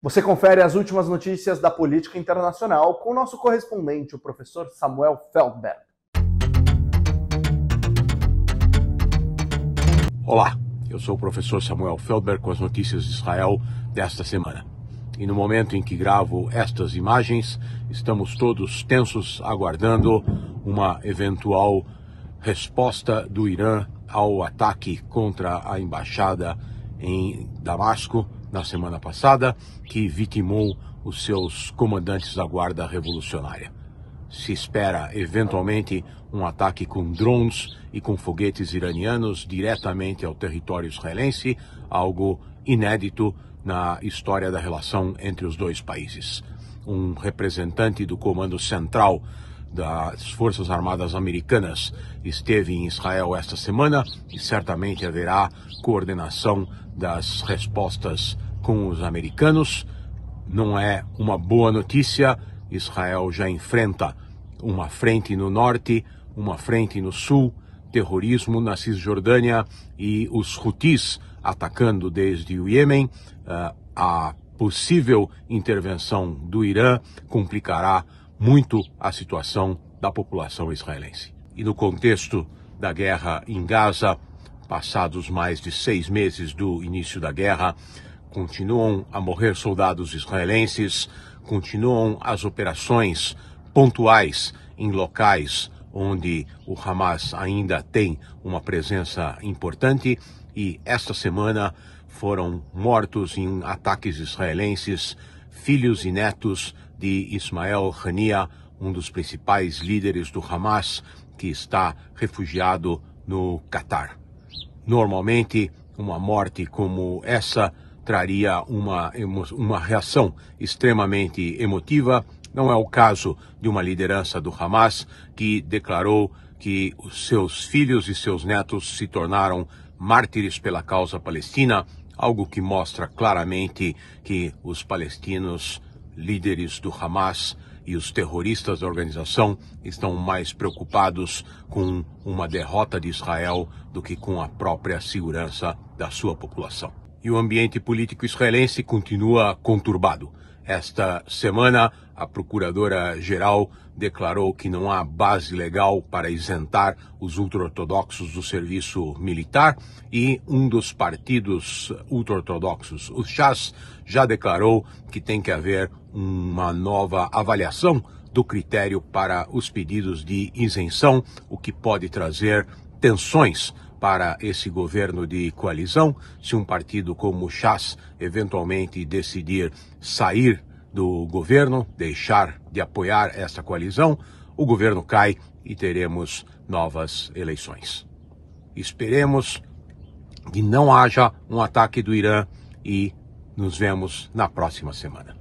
Você confere as últimas notícias da política internacional com o nosso correspondente, o professor Samuel Feldberg. Olá, eu sou o professor Samuel Feldberg com as notícias de Israel desta semana. E no momento em que gravo estas imagens, estamos todos tensos aguardando uma eventual resposta do Irã ao ataque contra a embaixada em Damasco na semana passada que vitimou os seus comandantes da Guarda Revolucionária. Se espera, eventualmente, um ataque com drones e com foguetes iranianos diretamente ao território israelense, algo inédito na história da relação entre os dois países. Um representante do Comando Central das Forças Armadas Americanas esteve em Israel esta semana e certamente haverá coordenação das respostas com os americanos. Não é uma boa notícia, Israel já enfrenta uma frente no norte, uma frente no sul, terrorismo na Cisjordânia e os Houthis atacando desde o Iêmen. Ah, a possível intervenção do Irã complicará muito a situação da população israelense. E no contexto da guerra em Gaza, passados mais de seis meses do início da guerra, continuam a morrer soldados israelenses, continuam as operações pontuais em locais onde o Hamas ainda tem uma presença importante e esta semana foram mortos em ataques israelenses filhos e netos de Ismael Hania, um dos principais líderes do Hamas, que está refugiado no Catar. Normalmente, uma morte como essa traria uma, uma reação extremamente emotiva. Não é o caso de uma liderança do Hamas que declarou que os seus filhos e seus netos se tornaram mártires pela causa palestina algo que mostra claramente que os palestinos, líderes do Hamas e os terroristas da organização estão mais preocupados com uma derrota de Israel do que com a própria segurança da sua população. E o ambiente político israelense continua conturbado. Esta semana, a Procuradora-Geral declarou que não há base legal para isentar os ultra-ortodoxos do serviço militar e um dos partidos ultra-ortodoxos, o Chas, já declarou que tem que haver uma nova avaliação do critério para os pedidos de isenção, o que pode trazer tensões para esse governo de coalizão, se um partido como o Chas eventualmente decidir sair do governo, deixar de apoiar essa coalizão, o governo cai e teremos novas eleições. Esperemos que não haja um ataque do Irã e nos vemos na próxima semana.